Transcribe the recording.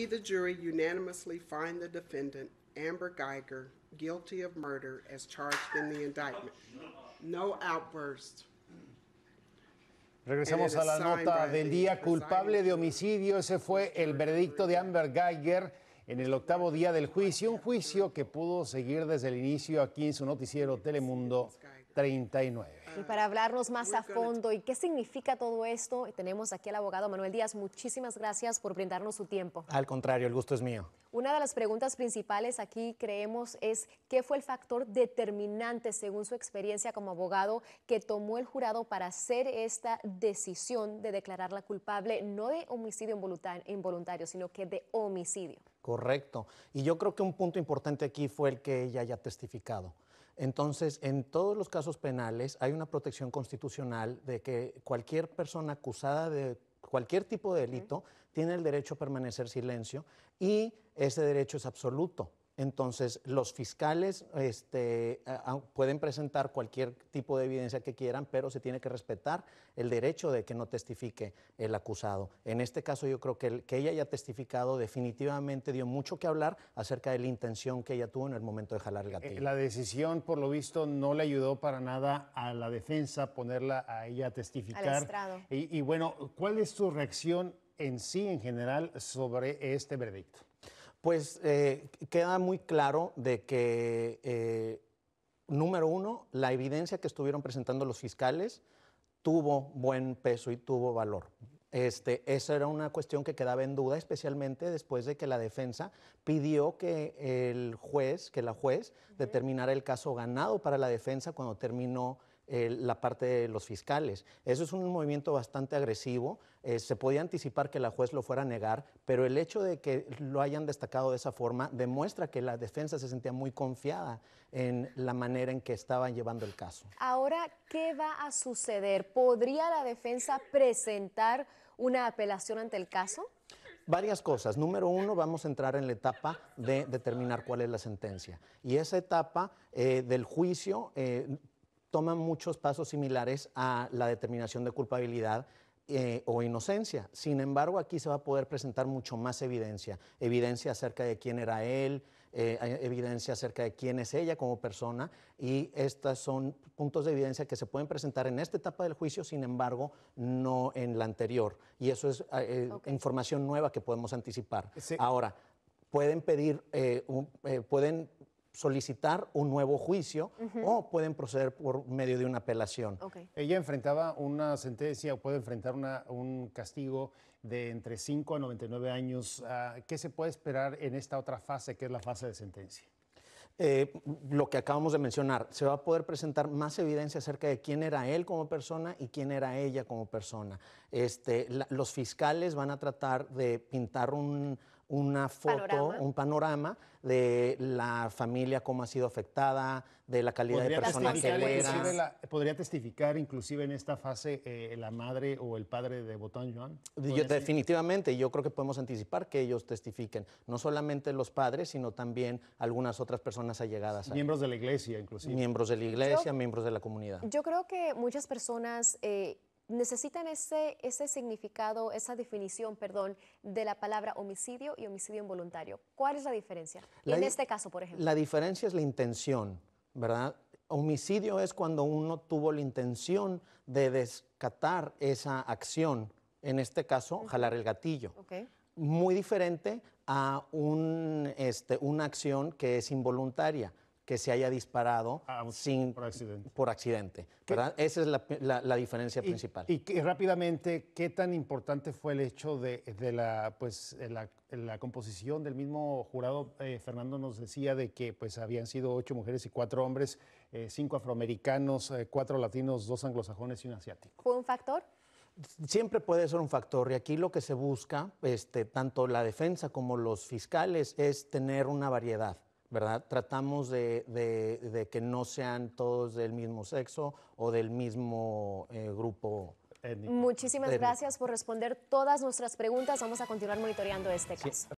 the jury, unanimously find the defendant, Amber Geiger, guilty of murder as charged in the indictment. No outburst. Regresamos a la nota del día. Culpable de homicidio, ese fue el veredicto de Amber Geiger en el octavo día del juicio. Un juicio que pudo seguir desde el inicio aquí en su noticiero Telemundo 39. Y para hablarnos más a fondo y qué significa todo esto, tenemos aquí al abogado Manuel Díaz. Muchísimas gracias por brindarnos su tiempo. Al contrario, el gusto es mío. Una de las preguntas principales aquí creemos es qué fue el factor determinante, según su experiencia como abogado, que tomó el jurado para hacer esta decisión de declararla culpable, no de homicidio involuntario, sino que de homicidio. Correcto. Y yo creo que un punto importante aquí fue el que ella haya testificado. Entonces, en todos los casos penales hay una protección constitucional de que cualquier persona acusada de cualquier tipo de delito tiene el derecho a permanecer silencio y ese derecho es absoluto. Entonces, los fiscales este, pueden presentar cualquier tipo de evidencia que quieran, pero se tiene que respetar el derecho de que no testifique el acusado. En este caso, yo creo que el, que ella haya testificado definitivamente dio mucho que hablar acerca de la intención que ella tuvo en el momento de jalar el eh, gatillo. La decisión, por lo visto, no le ayudó para nada a la defensa ponerla a ella a testificar. Y, bueno, ¿cuál es su reacción en sí, en general, sobre este veredicto? Pues eh, queda muy claro de que, eh, número uno, la evidencia que estuvieron presentando los fiscales tuvo buen peso y tuvo valor. Este, esa era una cuestión que quedaba en duda, especialmente después de que la defensa pidió que el juez, que la juez, determinara el caso ganado para la defensa cuando terminó la parte de los fiscales. Eso es un movimiento bastante agresivo. Eh, se podía anticipar que la juez lo fuera a negar, pero el hecho de que lo hayan destacado de esa forma demuestra que la defensa se sentía muy confiada en la manera en que estaban llevando el caso. Ahora, ¿qué va a suceder? ¿Podría la defensa presentar una apelación ante el caso? Varias cosas. Número uno, vamos a entrar en la etapa de determinar cuál es la sentencia. Y esa etapa eh, del juicio eh, toman muchos pasos similares a la determinación de culpabilidad eh, o inocencia. Sin embargo, aquí se va a poder presentar mucho más evidencia, evidencia acerca de quién era él, eh, eh, evidencia acerca de quién es ella como persona y estos son puntos de evidencia que se pueden presentar en esta etapa del juicio, sin embargo, no en la anterior. Y eso es información nueva que podemos anticipar. Ahora, pueden pedir, pueden solicitar un nuevo juicio o pueden proceder por medio de una apelación. Ella enfrentaba una sentencia o puede enfrentar un castigo de entre 5 a 99 años. Ah, ¿Qué se puede esperar en esta otra fase que es la fase de sentencia? Eh, lo que acabamos de mencionar, se va a poder presentar más evidencia acerca de quién era él como persona y quién era ella como persona. Este, los fiscales van a tratar de pintar un, una foto, un panorama de la familia, cómo ha sido afectada, de la calidad de persona que era. ¿Podría testificar inclusive en esta fase eh, la madre o el padre de Botán, Joan? definitivamente, yo creo que podemos anticipar que ellos testifiquen, no solamente los padres, sino también algunas otras personas allegadas. Miembros de la iglesia, inclusive. Miembros de la iglesia, miembros de la comunidad. Yo creo que muchas personas... Eh, necesitan ese, significado, esa definición, perdón, de la palabra homicidio y homicidio involuntario. ¿Cuál es la diferencia? en este caso, por ejemplo. La diferencia es la intención, ¿verdad? Homicidio es cuando uno tuvo la intención de descatar esa acción, en este caso, jalar el gatillo. Muy diferente a este, una acción que es involuntaria que se haya disparado ah, ah, sin, por accidente. Por accidente Esa es la, la, diferencia principal. Y, rápidamente, ¿qué tan importante fue el hecho de, de la, pues, la, la, composición del mismo jurado? Eh, Fernando nos decía de que pues, habían sido ocho mujeres y cuatro hombres, eh, cinco afroamericanos, eh, cuatro latinos, dos anglosajones y un asiático. ¿Fue un factor? siempre puede ser un factor y aquí lo que se busca, este, tanto la defensa como los fiscales, es tener una variedad. ¿verdad? Tratamos de, que no sean todos del mismo sexo o del mismo eh, grupo. Étnico. Muchísimas gracias por responder todas nuestras preguntas. Vamos a continuar monitoreando este caso.